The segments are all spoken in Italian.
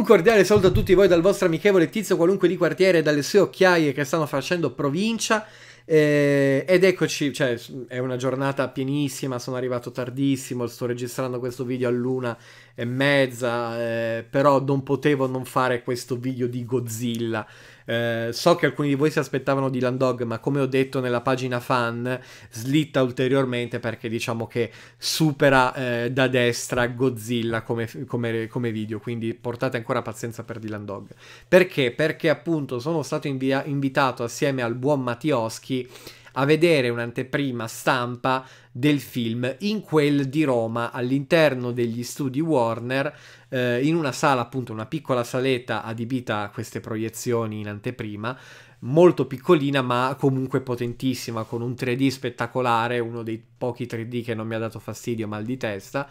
Un cordiale saluto a tutti voi dal vostro amichevole tizio qualunque di quartiere dalle sue occhiaie che stanno facendo provincia. Eh, ed eccoci, cioè è una giornata pienissima, sono arrivato tardissimo, sto registrando questo video all'una e mezza, eh, però non potevo non fare questo video di Godzilla. Eh, so che alcuni di voi si aspettavano Dylan Dog, ma come ho detto nella pagina fan, slitta ulteriormente perché diciamo che supera eh, da destra Godzilla come, come, come, video. Quindi portate ancora pazienza per Dylan Dog. Perché? Perché appunto sono stato invia- invitato assieme al buon Mattioschi a vedere un'anteprima stampa del film in quel di Roma all'interno degli studi Warner eh, in una sala appunto una piccola saletta adibita a queste proiezioni in anteprima molto piccolina ma comunque potentissima con un 3D spettacolare uno dei pochi 3D che non mi ha dato fastidio mal di testa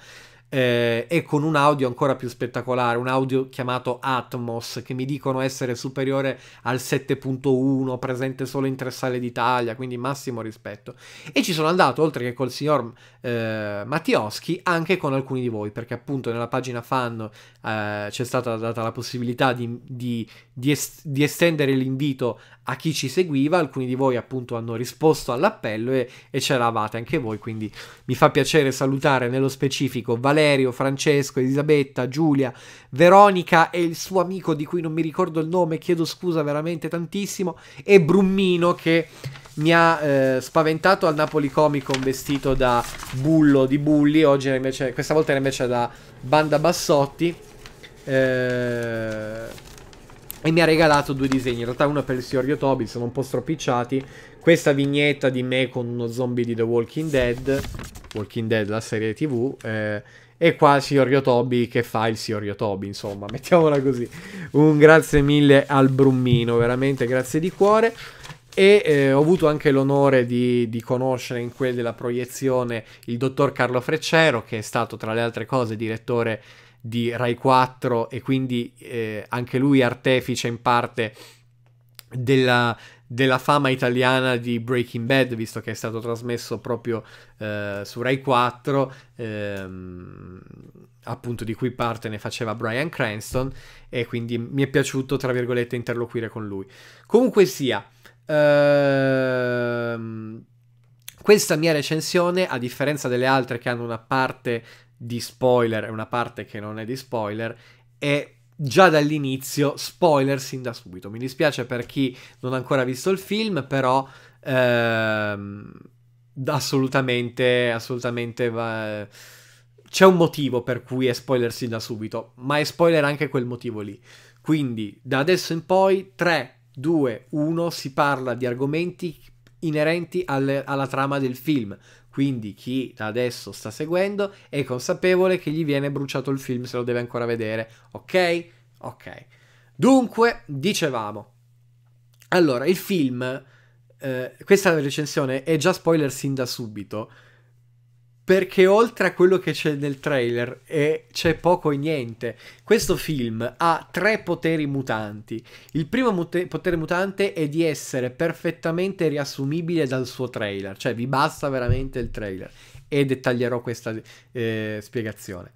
eh, e con un audio ancora più spettacolare, un audio chiamato Atmos che mi dicono essere superiore al 7.1, presente solo in tre sale d'Italia, quindi massimo rispetto. E ci sono andato, oltre che col signor eh, Mattioschi, anche con alcuni di voi, perché appunto nella pagina fan eh, c'è stata data la possibilità di, di, di, est- di estendere l'invito a chi ci seguiva, alcuni di voi appunto hanno risposto all'appello e, e c'eravate anche voi, quindi mi fa piacere salutare nello specifico Valerio Valerio, Francesco, Elisabetta, Giulia, Veronica e il suo amico di cui non mi ricordo il nome, chiedo scusa veramente tantissimo, e Brummino che mi ha eh, spaventato al Napoli Comic Con vestito da bullo di bulli, oggi invece, questa volta era invece da Banda Bassotti. Eh, e mi ha regalato due disegni. In realtà uno per il signor Tobi, sono un po' stropicciati. Questa vignetta di me con uno zombie di The Walking Dead, Walking Dead, la serie TV, eh, e qua il signor Yotobi che fa il signor Tobi, insomma, mettiamola così. Un grazie mille al Brummino, veramente grazie di cuore. E eh, ho avuto anche l'onore di, di, conoscere in quella della proiezione il dottor Carlo Freccero, che è stato tra le altre cose direttore di Rai 4 e quindi eh, anche lui artefice in parte della, della fama italiana di Breaking Bad, visto che è stato trasmesso proprio eh, su Rai 4, ehm, appunto di cui parte ne faceva Brian Cranston, e quindi mi è piaciuto, tra virgolette, interloquire con lui. Comunque sia, ehm, questa mia recensione, a differenza delle altre che hanno una parte di spoiler e una parte che non è di spoiler, è già dall'inizio spoiler sin da subito. Mi dispiace per chi non ha ancora visto il film, però ehm, assolutamente, assolutamente va... c'è un motivo per cui è spoiler sin da subito, ma è spoiler anche quel motivo lì. Quindi da adesso in poi 3, 2, 1 si parla di argomenti inerenti alle, alla trama del film quindi chi adesso sta seguendo è consapevole che gli viene bruciato il film se lo deve ancora vedere. Ok? Ok. Dunque, dicevamo. Allora, il film... Eh, questa recensione è già spoiler sin da subito perché oltre a quello che c'è nel trailer eh, c'è poco e niente. Questo film ha tre poteri mutanti. Il primo mute- potere mutante è di essere perfettamente riassumibile dal suo trailer, cioè vi basta veramente il trailer e dettaglierò questa eh, spiegazione.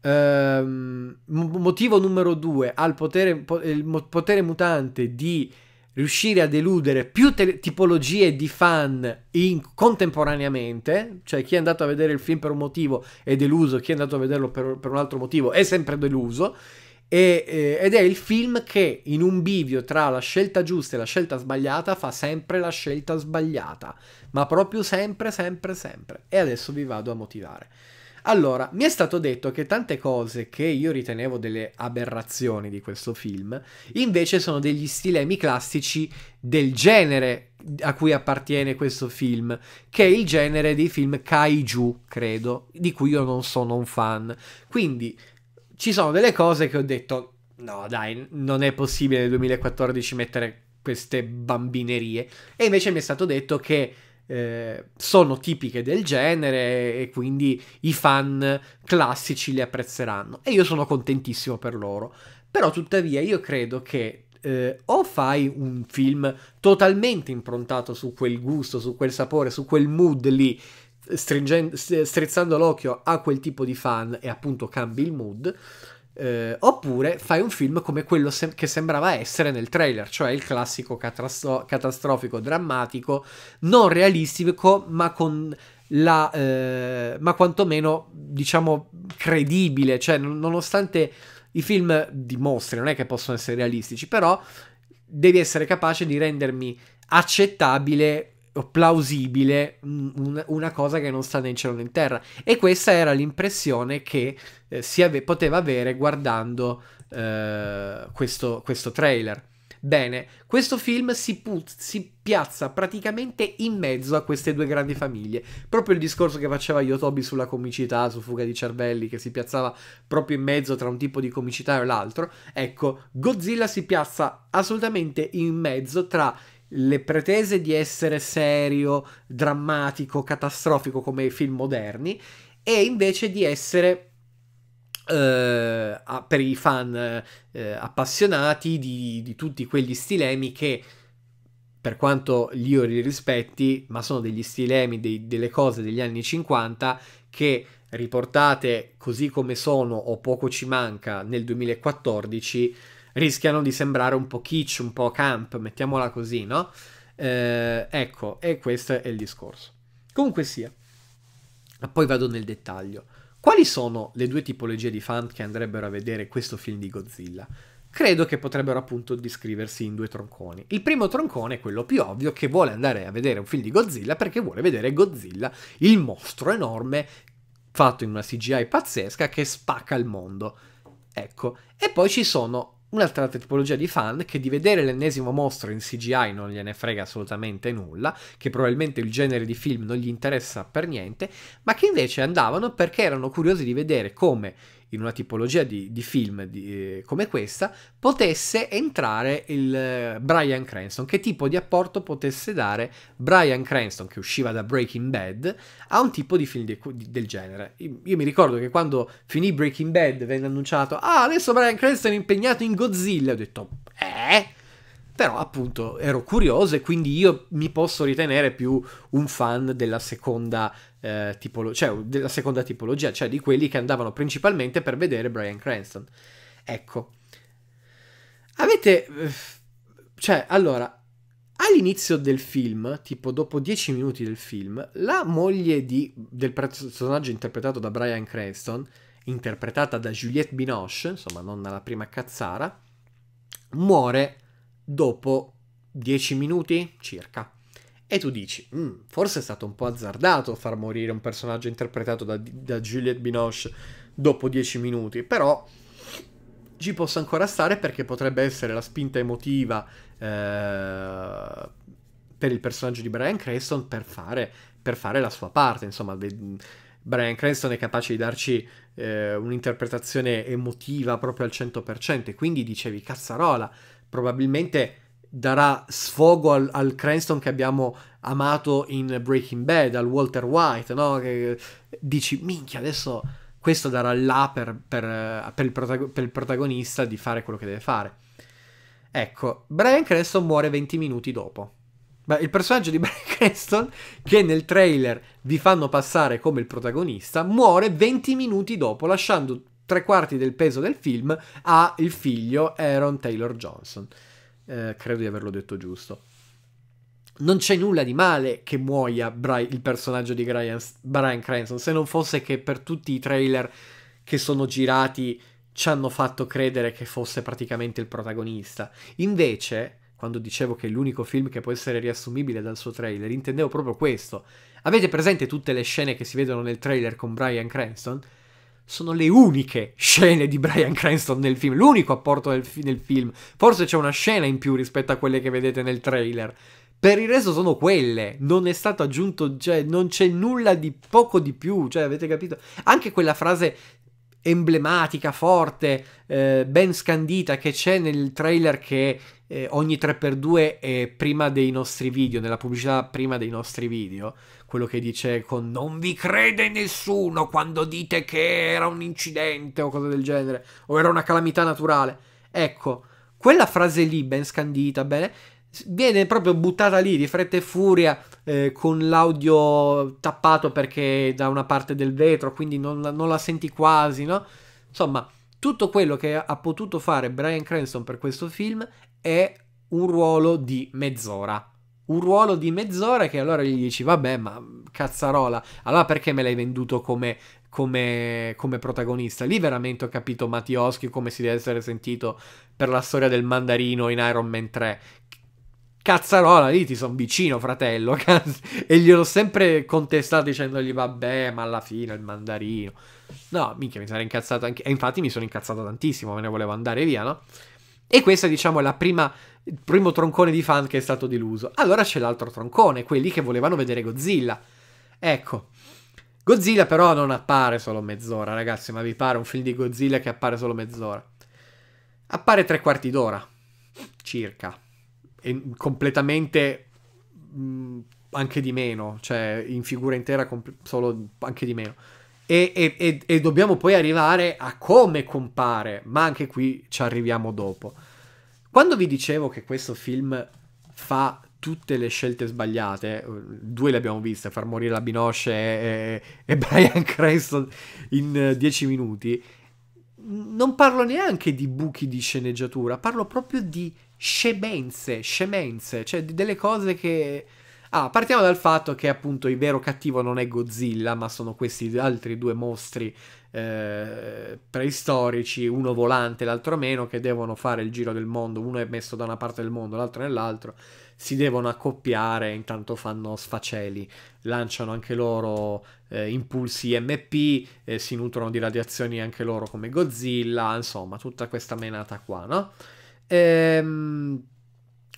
Ehm, motivo numero due, ha il potere, po- il potere mutante di riuscire a deludere più te- tipologie di fan in- contemporaneamente, cioè chi è andato a vedere il film per un motivo è deluso, chi è andato a vederlo per, per un altro motivo è sempre deluso, e, eh, ed è il film che in un bivio tra la scelta giusta e la scelta sbagliata fa sempre la scelta sbagliata, ma proprio sempre, sempre, sempre. E adesso vi vado a motivare. Allora, mi è stato detto che tante cose che io ritenevo delle aberrazioni di questo film, invece sono degli stilemi classici del genere a cui appartiene questo film, che è il genere dei film kaiju, credo, di cui io non sono un fan. Quindi ci sono delle cose che ho detto, no dai, non è possibile nel 2014 mettere queste bambinerie. E invece mi è stato detto che eh, sono tipiche del genere e quindi i fan classici le apprezzeranno e io sono contentissimo per loro. Però tuttavia io credo che eh, o fai un film totalmente improntato su quel gusto, su quel sapore, su quel mood lì, strizzando l'occhio a quel tipo di fan e appunto cambi il mood, eh, oppure fai un film come quello sem- che sembrava essere nel trailer, cioè il classico catastro- catastrofico, drammatico, non realistico, ma con la, eh, ma quantomeno diciamo credibile, cioè non- nonostante i film dimostri, non è che possono essere realistici, però devi essere capace di rendermi accettabile plausibile mm, un, una cosa che non sta né in cielo né in terra. E questa era l'impressione che eh, si ave poteva avere guardando eh, questo, questo, trailer. Bene, questo film si, si, piazza praticamente in mezzo a queste due grandi famiglie. Proprio il discorso che faceva Yotobi sulla comicità, su Fuga di Cervelli, che si piazzava proprio in mezzo tra un tipo di comicità e l'altro. Ecco, Godzilla si piazza assolutamente in mezzo tra le pretese di essere serio, drammatico, catastrofico come i film moderni e invece di essere eh, per i fan eh, appassionati di, di tutti quegli stilemi che per quanto io li rispetti, ma sono degli stilemi, dei, delle cose degli anni 50 che riportate così come sono o poco ci manca nel 2014 rischiano di sembrare un po' kitsch, un po' camp, mettiamola così, no? Eh, ecco, e questo è il discorso. Comunque sia, poi vado nel dettaglio. Quali sono le due tipologie di fan che andrebbero a vedere questo film di Godzilla? credo che potrebbero appunto descriversi in due tronconi. Il primo troncone è quello più ovvio che vuole andare a vedere un film di Godzilla perché vuole vedere Godzilla, il mostro enorme fatto in una CGI pazzesca che spacca il mondo. Ecco, e poi ci sono un'altra tipologia di fan che di vedere l'ennesimo mostro in CGI non gliene frega assolutamente nulla, che probabilmente il genere di film non gli interessa per niente, ma che invece andavano perché erano curiosi di vedere come in una tipologia di, di film di, eh, come questa, potesse entrare il eh, Brian Cranston, che tipo di apporto potesse dare Brian Cranston, che usciva da Breaking Bad, a un tipo di film di, del genere. Io, io mi ricordo che quando finì Breaking Bad venne annunciato, ah, adesso Brian Cranston è impegnato in Godzilla, ho detto, eh? però appunto ero curioso e quindi io mi posso ritenere più un fan della seconda eh, tipolo- cioè della seconda tipologia, cioè di quelli che andavano principalmente per vedere Brian Cranston. Ecco. Avete... Eh, cioè, allora, all'inizio del film, tipo dopo dieci minuti del film, la moglie di, del personaggio interpretato da Brian Cranston, interpretata da Juliette Binoche, insomma non la prima cazzara, muore dopo dieci minuti circa. E tu dici, mm, forse è stato un po' azzardato far morire un personaggio interpretato da, da Juliette Binoche dopo dieci minuti, però ci posso ancora stare perché potrebbe essere la spinta emotiva eh, per il personaggio di Brian Creston per fare, per fare la sua parte. Insomma, Brian Creston è capace di darci eh, un'interpretazione emotiva proprio al 100%, quindi dicevi, cazzarola, probabilmente darà sfogo al, al Cranston che abbiamo amato in Breaking Bad, al Walter White, no? Che dici, minchia, adesso questo darà là per, per, per, il protago- per, il protagonista di fare quello che deve fare. Ecco, Brian Cranston muore 20 minuti dopo. Beh, Il personaggio di Brian Cranston, che nel trailer vi fanno passare come il protagonista, muore 20 minuti dopo, lasciando tre quarti del peso del film al figlio Aaron Taylor Johnson. Eh, credo di averlo detto giusto. Non c'è nulla di male che muoia Bri- il personaggio di Brian, Brian Cranston, se non fosse che per tutti i trailer che sono girati ci hanno fatto credere che fosse praticamente il protagonista. Invece, quando dicevo che è l'unico film che può essere riassumibile dal suo trailer, intendevo proprio questo. Avete presente tutte le scene che si vedono nel trailer con Brian Cranston? sono le uniche scene di Brian Cranston nel film, l'unico apporto nel, fi- nel film. Forse c'è una scena in più rispetto a quelle che vedete nel trailer. Per il resto sono quelle, non è stato aggiunto, cioè non c'è nulla di poco di più, cioè avete capito? Anche quella frase emblematica, forte, eh, ben scandita che c'è nel trailer che eh, ogni 3x2 è prima dei nostri video, nella pubblicità prima dei nostri video, quello che dice con non vi crede nessuno quando dite che era un incidente o cose del genere, o era una calamità naturale. Ecco, quella frase lì, ben scandita, bene, viene proprio buttata lì di fretta e furia eh, con l'audio tappato perché da una parte del vetro, quindi non, non la senti quasi, no? Insomma, tutto quello che ha potuto fare Brian Cranston per questo film è un ruolo di mezz'ora. Un ruolo di mezz'ora che allora gli dici, vabbè, ma cazzarola, allora perché me l'hai venduto come, come, come protagonista? Lì veramente ho capito Mattioschi come si deve essere sentito per la storia del mandarino in Iron Man 3, Cazzarola, lì ti sono vicino, fratello. Cazzo. E gliel'ho sempre contestato dicendogli, vabbè, ma alla fine il mandarino. No, minchia, mi sarei incazzato anche. E infatti mi sono incazzato tantissimo, me ne volevo andare via, no? E questo, diciamo, è la prima, il primo troncone di fan che è stato deluso. Allora c'è l'altro troncone, quelli che volevano vedere Godzilla. Ecco. Godzilla però non appare solo mezz'ora, ragazzi, ma vi pare un film di Godzilla che appare solo mezz'ora? Appare tre quarti d'ora, circa completamente mh, anche di meno, cioè in figura intera compl- solo anche di meno. E, e, e, dobbiamo poi arrivare a come compare, ma anche qui ci arriviamo dopo. Quando vi dicevo che questo film fa tutte le scelte sbagliate, due le abbiamo viste, far morire la Binoche e, e Brian Creston in eh, dieci minuti, non parlo neanche di buchi di sceneggiatura, parlo proprio di scemenze, scemenze, cioè delle cose che... Ah, partiamo dal fatto che appunto il vero cattivo non è Godzilla, ma sono questi altri due mostri eh, preistorici, uno volante, e l'altro meno, che devono fare il giro del mondo, uno è messo da una parte del mondo, l'altro nell'altro, si devono accoppiare, intanto fanno sfaceli, lanciano anche loro eh, impulsi MP, eh, si nutrono di radiazioni anche loro come Godzilla, insomma, tutta questa menata qua, no? Ehm,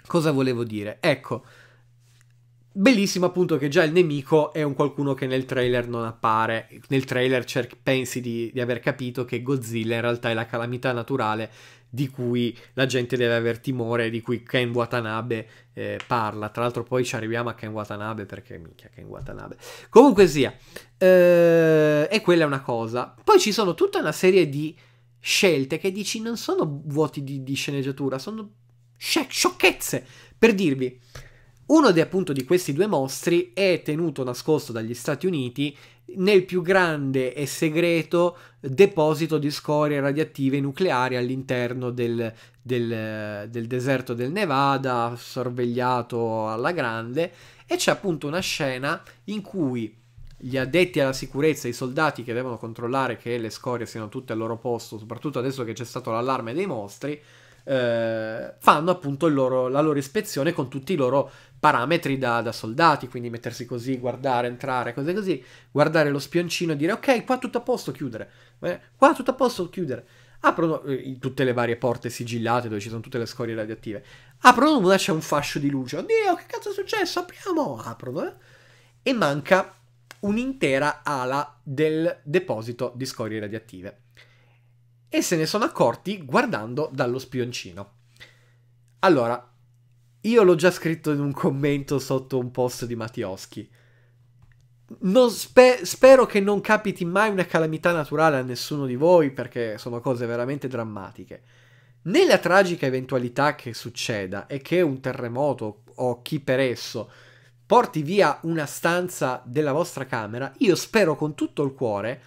cosa volevo dire? Ecco, bellissimo appunto che già il nemico è un qualcuno che nel trailer non appare. Nel trailer cer- pensi di, di aver capito che Godzilla in realtà è la calamità naturale di cui la gente deve aver timore, di cui Ken Watanabe eh, parla. Tra l'altro poi ci arriviamo a Ken Watanabe perché minchia Ken Watanabe. Comunque sia, eh, e quella è una cosa. Poi ci sono tutta una serie di scelte che dici non sono vuoti di, di sceneggiatura, sono sciocchezze. Per dirvi, uno di, appunto, di questi due mostri è tenuto nascosto dagli Stati Uniti nel più grande e segreto deposito di scorie radioattive nucleari all'interno del, del, del deserto del Nevada, sorvegliato alla grande, e c'è appunto una scena in cui gli addetti alla sicurezza, i soldati che devono controllare che le scorie siano tutte al loro posto, soprattutto adesso che c'è stato l'allarme dei mostri, eh, fanno appunto loro, la loro ispezione con tutti i loro parametri da, da, soldati, quindi mettersi così, guardare, entrare, cose così, guardare lo spioncino e dire ok, qua tutto a posto, chiudere, eh, qua tutto a posto, chiudere. Aprono eh, tutte le varie porte sigillate dove ci sono tutte le scorie radioattive. Aprono una, c'è un fascio di luce. Oddio, che cazzo è successo? Apriamo! Aprono, eh? E manca un'intera ala del deposito di scorie radioattive. E se ne sono accorti guardando dallo spioncino. Allora, io l'ho già scritto in un commento sotto un post di Mattioschi. Spe- spero che non capiti mai una calamità naturale a nessuno di voi perché sono cose veramente drammatiche. Nella tragica eventualità che succeda e che un terremoto o chi per esso porti via una stanza della vostra camera, io spero con tutto il cuore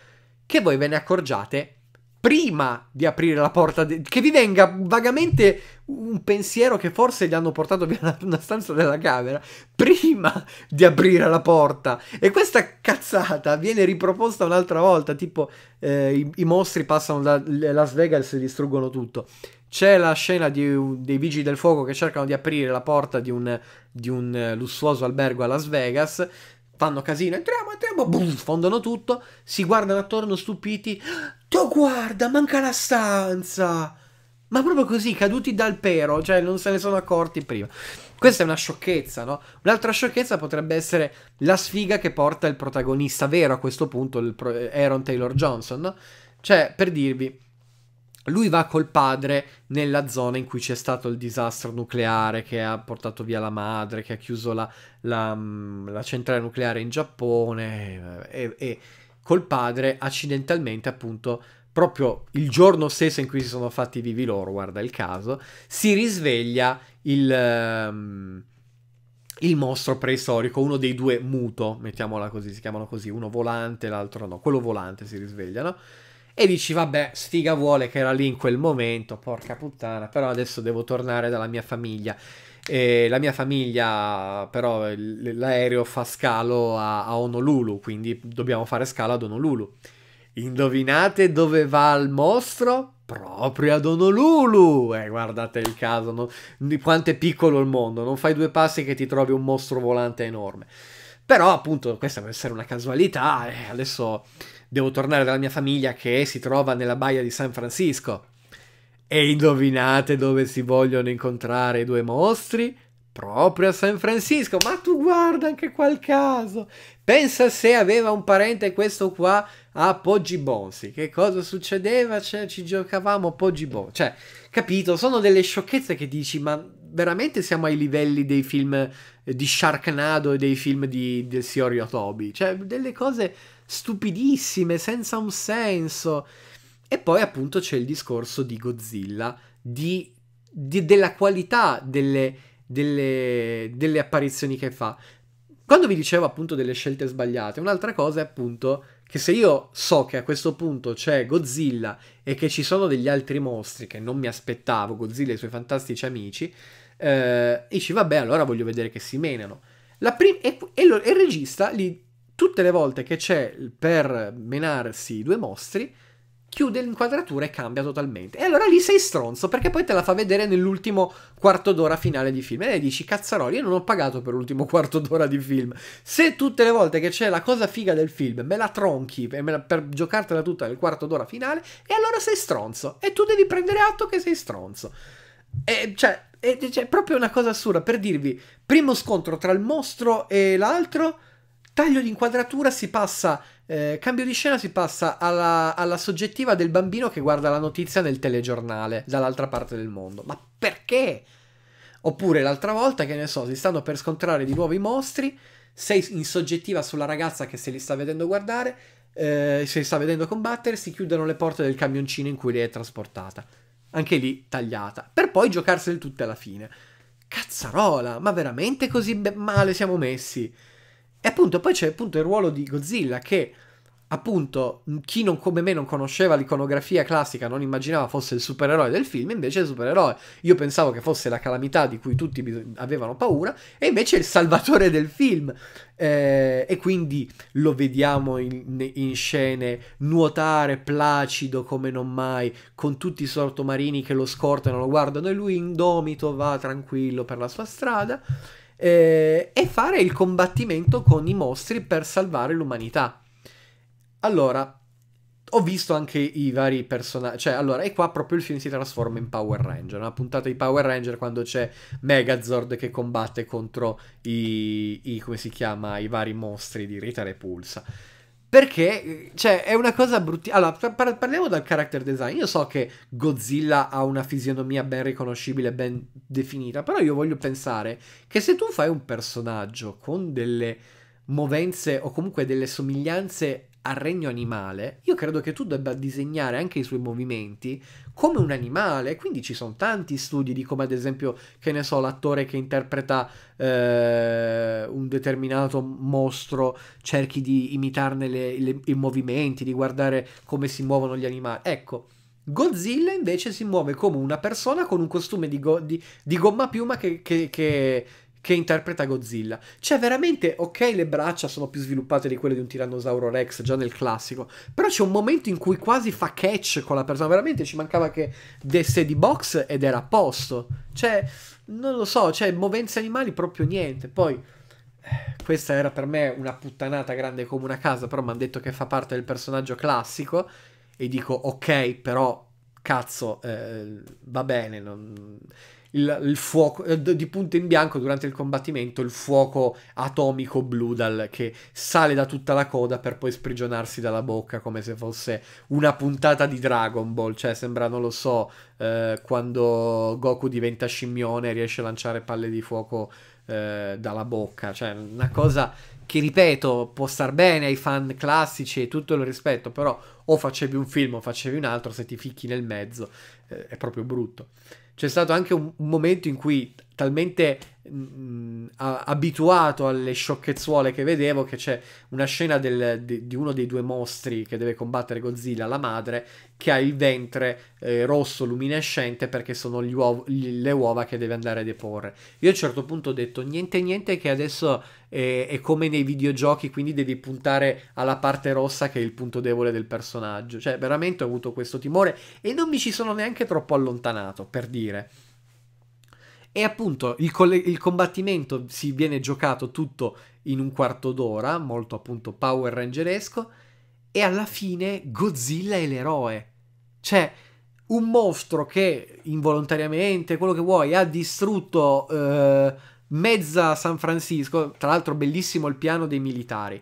che voi ve ne accorgiate prima di aprire la porta, de- che vi venga vagamente un pensiero che forse gli hanno portato via una stanza della camera, prima di aprire la porta. E questa cazzata viene riproposta un'altra volta, tipo eh, i-, i, mostri passano da Las Vegas e distruggono tutto. C'è la scena di, dei vigili del fuoco che cercano di aprire la porta di un, di un eh, lussuoso albergo a Las Vegas. Fanno casino, entriamo, entriamo, boom, fondono tutto. Si guardano attorno stupiti. Oh, guarda, manca la stanza! Ma proprio così, caduti dal pero, cioè non se ne sono accorti prima. Questa è una sciocchezza, no? Un'altra sciocchezza potrebbe essere la sfiga che porta il protagonista vero a questo punto, eh, Aaron Taylor Johnson, no? Cioè, per dirvi, lui va col padre nella zona in cui c'è stato il disastro nucleare che ha portato via la madre, che ha chiuso la, la, mm, la centrale nucleare in Giappone eh, e, e, col padre accidentalmente appunto proprio il giorno stesso in cui si sono fatti vivi loro, guarda il caso, si risveglia il... Um, il mostro preistorico, uno dei due muto, mettiamola così, si chiamano così, uno volante, l'altro no, quello volante si risvegliano e dici, vabbè, sfiga vuole che era lì in quel momento, porca puttana, però adesso devo tornare dalla mia famiglia. E la mia famiglia, però, l'aereo fa scalo a, a Honolulu, quindi dobbiamo fare scalo ad Honolulu. Indovinate dove va il mostro? Proprio ad Honolulu! Eh, guardate il caso, non, di quanto è piccolo il mondo, non fai due passi che ti trovi un mostro volante enorme. Però, appunto, questa può essere una casualità, eh, adesso devo tornare dalla mia famiglia che si trova nella baia di San Francisco. E indovinate dove si vogliono incontrare i due mostri? Proprio a San Francisco. Ma tu guarda anche qua caso. Pensa se aveva un parente questo qua a Poggi Bonsi. Che cosa succedeva? Cioè, ci giocavamo Poggi Bonsi. Cioè, capito, sono delle sciocchezze che dici, ma veramente siamo ai livelli dei film eh, di Sharknado e dei film di, del Siorio Toby. Cioè, delle cose stupidissime, senza un senso. E poi appunto c'è il discorso di Godzilla, di, di, della qualità delle, delle, delle apparizioni che fa. Quando vi dicevo appunto delle scelte sbagliate, un'altra cosa è appunto che se io so che a questo punto c'è Godzilla e che ci sono degli altri mostri che non mi aspettavo, Godzilla e i suoi fantastici amici, eh, dici vabbè allora voglio vedere che si menano. Prim- e, e, lo- e il regista li tutte le volte che c'è per menarsi i due mostri, chiude l'inquadratura e cambia totalmente. E allora lì sei stronzo, perché poi te la fa vedere nell'ultimo quarto d'ora finale di film. E dici, cazzaroli, io non ho pagato per l'ultimo quarto d'ora di film. Se tutte le volte che c'è la cosa figa del film me la tronchi me la, per giocartela tutta nel quarto d'ora finale, e allora sei stronzo. E tu devi prendere atto che sei stronzo. E cioè, cioè è, proprio una cosa assurda per dirvi, primo scontro tra il mostro e l'altro taglio di inquadratura si passa, eh, cambio di scena si passa alla, alla, soggettiva del bambino che guarda la notizia nel telegiornale dall'altra parte del mondo. Ma perché? Oppure l'altra volta, che ne so, si stanno per scontrare di nuovo i mostri, sei in soggettiva sulla ragazza che se li sta vedendo guardare, eh, se li sta vedendo combattere, si chiudono le porte del camioncino in cui lei è trasportata. Anche lì tagliata, per poi giocarsene tutte alla fine. Cazzarola, ma veramente così be- male siamo messi? E appunto poi c'è appunto il ruolo di Godzilla che appunto chi non come me non conosceva l'iconografia classica non immaginava fosse il supereroe del film, invece è il supereroe. Io pensavo che fosse la calamità di cui tutti avevano paura e invece è il salvatore del film. Eh, e quindi lo vediamo in, in, scene nuotare placido come non mai, con tutti i sottomarini che lo scortano, lo guardano e lui indomito va tranquillo per la sua strada eh, e fare il combattimento con i mostri per salvare l'umanità. Allora, ho visto anche i vari personaggi, cioè allora, e qua proprio il film si trasforma in Power Ranger, una puntata di Power Ranger quando c'è Megazord che combatte contro i, i come si chiama, i vari mostri di Rita Repulsa. Perché, cioè, è una cosa bruttina. Allora, par- parliamo dal character design. Io so che Godzilla ha una fisionomia ben riconoscibile, ben definita, però io voglio pensare che se tu fai un personaggio con delle movenze o comunque delle somiglianze al regno animale, io credo che tu debba disegnare anche i suoi movimenti come un animale, quindi ci sono tanti studi di come ad esempio, che ne so, l'attore che interpreta eh, un determinato mostro cerchi di imitarne le, le, i movimenti, di guardare come si muovono gli animali. Ecco, Godzilla invece si muove come una persona con un costume di, go- di, di gomma piuma che, che, che, che interpreta Godzilla. Cioè, veramente, ok, le braccia sono più sviluppate di quelle di un tirannosauro Rex, già nel classico, però c'è un momento in cui quasi fa catch con la persona, veramente ci mancava che desse di box ed era a posto. Cioè, non lo so, cioè, movenze animali proprio niente. Poi, eh, questa era per me una puttanata grande come una casa, però mi hanno detto che fa parte del personaggio classico, e dico, ok, però, cazzo, eh, va bene, non il, il fuoco eh, di punto in bianco durante il combattimento, il fuoco atomico blu dal, che sale da tutta la coda per poi sprigionarsi dalla bocca come se fosse una puntata di Dragon Ball, cioè sembra, non lo so, eh, quando Goku diventa scimmione e riesce a lanciare palle di fuoco eh, dalla bocca, cioè una cosa che ripeto può star bene ai fan classici e tutto il rispetto, però o facevi un film o facevi un altro, se ti ficchi nel mezzo eh, è proprio brutto. C'è stato anche un momento in cui talmente mh, mm, abituato alle sciocchezzuole che vedevo che c'è una scena del, di, di, uno dei due mostri che deve combattere Godzilla, la madre, che ha il ventre eh, rosso luminescente perché sono uov- le uova che deve andare a deporre. Io a un certo punto ho detto niente niente che adesso è, eh, è come nei videogiochi, quindi devi puntare alla parte rossa che è il punto debole del personaggio. Cioè veramente ho avuto questo timore e non mi ci sono neanche troppo allontanato, per dire. E appunto il, coll- il combattimento si viene giocato tutto in un quarto d'ora, molto appunto Power Rangeresco, e alla fine Godzilla è l'eroe. Cioè, un mostro che involontariamente, quello che vuoi, ha distrutto eh, mezza San Francisco, tra l'altro bellissimo il piano dei militari,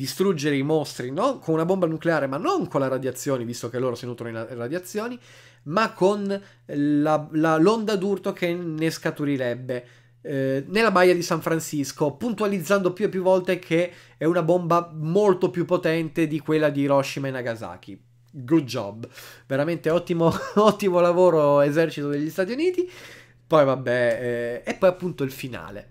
distruggere i mostri no? con una bomba nucleare, ma non con la radiazione, visto che loro si nutrono di radiazioni, ma con la, la, l'onda d'urto che ne scaturirebbe eh, nella baia di San Francisco, puntualizzando più e più volte che è una bomba molto più potente di quella di Hiroshima e Nagasaki. Good job, veramente ottimo, ottimo lavoro esercito degli Stati Uniti. Poi vabbè, eh, e poi appunto il finale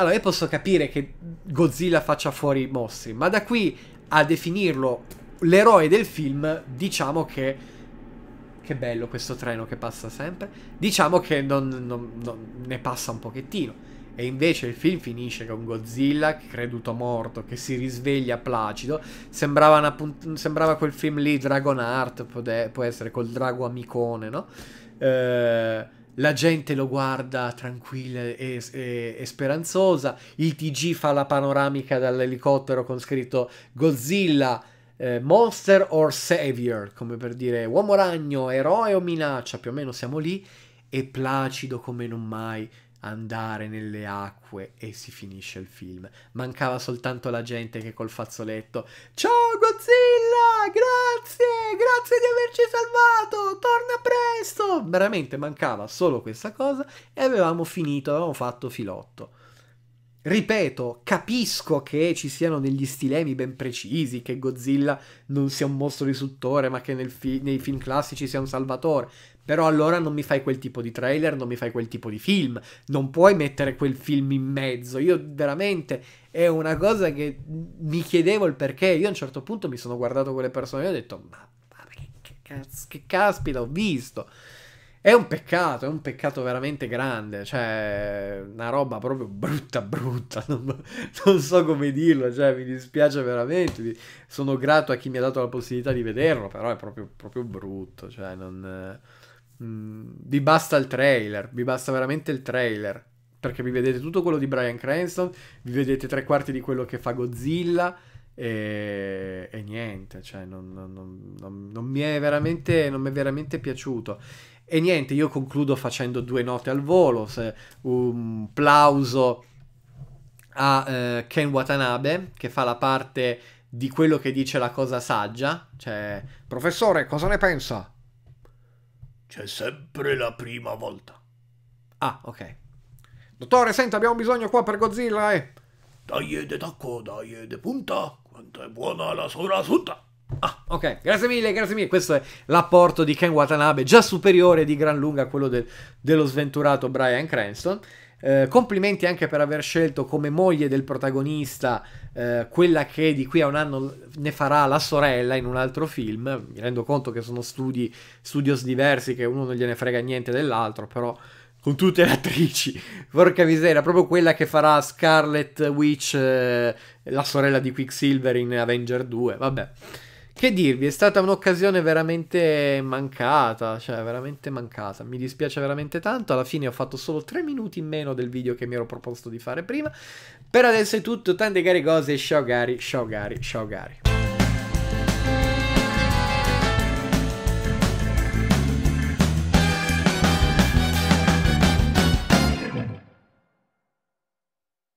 allora, io posso capire che Godzilla faccia fuori i mostri, ma da qui a definirlo l'eroe del film, diciamo che... Che bello questo treno che passa sempre. Diciamo che non, non, non ne passa un pochettino. E invece il film finisce con Godzilla, creduto morto, che si risveglia placido. Sembrava, una, sembrava quel film lì, Dragon Art, può essere col drago amicone, no? Eh la gente lo guarda tranquilla e, e, e, speranzosa, il TG fa la panoramica dall'elicottero con scritto Godzilla, eh, Monster or Savior, come per dire uomo ragno, eroe o minaccia, più o meno siamo lì, e placido come non mai andare nelle acque e si finisce il film. Mancava soltanto la gente che col fazzoletto Ciao Godzilla, grazie, grazie di averci salvato, torna presto. Veramente mancava solo questa cosa e avevamo finito, avevamo fatto filotto. Ripeto, capisco che ci siano degli stilemi ben precisi, che Godzilla non sia un mostro risuttore, ma che fi- nei film classici sia un salvatore, però allora non mi fai quel tipo di trailer, non mi fai quel tipo di film, non puoi mettere quel film in mezzo. Io veramente è una cosa che mi chiedevo il perché. Io a un certo punto mi sono guardato quelle persone e ho detto, ma, ma che, cazzo, che caspita, ho visto. È un peccato, è un peccato veramente grande, cioè una roba proprio brutta brutta, non, non, so come dirlo, cioè mi dispiace veramente, sono grato a chi mi ha dato la possibilità di vederlo, però è proprio, proprio brutto, cioè non... Mm, vi basta il trailer, vi basta veramente il trailer. Perché vi vedete tutto quello di Brian Cranston, vi vedete tre quarti di quello che fa Godzilla. E, e niente, cioè, non, non, non, non mi è veramente, non mi è veramente piaciuto. E niente, io concludo facendo due note al volo. Se, un plauso a eh, Ken Watanabe che fa la parte di quello che dice la cosa saggia, cioè professore, cosa ne pensa? C'è sempre la prima volta. Ah, ok. Dottore, senta, abbiamo bisogno qua per Godzilla, eh. Dai eh, de tacco, dai eh, de punta, quanto è buona la asunta. Ah, ok, grazie mille, grazie mille. Questo è l'apporto di Ken Watanabe, già superiore di gran lunga a quello de dello sventurato Brian Cranston. Eh, complimenti anche per aver scelto come moglie del protagonista eh, quella che di qui a un anno ne farà la sorella in un altro film. Mi rendo conto che sono studi, studios diversi, che uno non gliene frega niente dell'altro, però con tutte le attrici. Porca miseria, proprio quella che farà Scarlet Witch, eh, la sorella di Quicksilver in Avenger 2. Vabbè. Che dirvi, è stata un'occasione veramente mancata, cioè veramente mancata, mi dispiace veramente tanto, alla fine ho fatto solo 3 minuti in meno del video che mi ero proposto di fare prima, per adesso è tutto, tante care cose, ciao Gari, ciao Gari, ciao Gari.